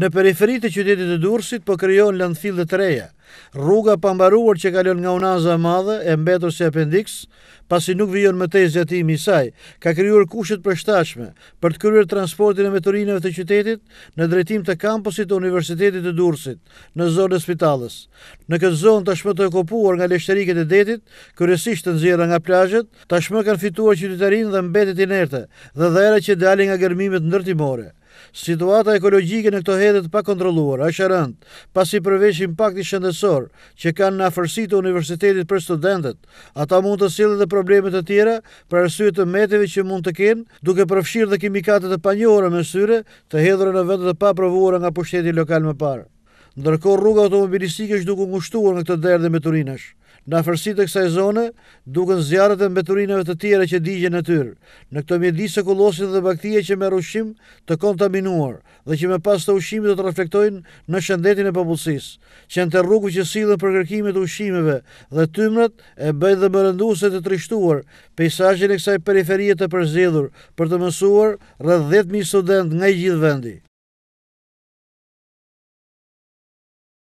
Në periferit të qytetit të Durësit po kryon lëndfil dhe të reja, rruga pambaruar që kalon nga unaza madhe e mbetur si appendix, pasi nuk vijon më tej i saj, ka kryur kushet përshtatshme për të kryer transportin e meturinëve të qytetit në drejtim të kampusit të Universitetit të Durrësit, në zonë e spitalës. Në këtë zonë të shmë të okupuar nga leshteriket e detit, kërësisht të nëzira nga plajët, të shmë kanë fituar qytetarin dhe mbetit inerte dhe dhere që dalin nga gërmimet ndërtimore. Situata ekologjike në këto hedhe të kontroluar, është e rëndë, pasi përveç impaktit shëndetësor që kanë në afërsi të universitetit për studentët, ata mund të sillen dhe probleme të tjera për arsye të meteve që mund të kenë, duke përfshirë dhe kimikate të panjohura me syre të hedhura në vende të paprovuara nga pushteti lokal më parë. Ndërkohë rruga automobilistike është duke ngushtuar nga këtë derdhe me turinash. Në afërsitë e kësaj zone, duke në zjarët e mbeturinëve të tjere që digje në tyrë, në këto mjedis se kolosit dhe baktije që me rushim të kontaminuar dhe që me pas të ushqimit të të reflektojnë në shëndetin e popullsisë. që në të që silën për kërkimit të ushqimeve dhe tymrat e bëjt dhe mërënduse të trishtuar pejsajin e kësaj periferie të përzidhur për të mësuar rrë 10.000 student nga i gjithë vendi.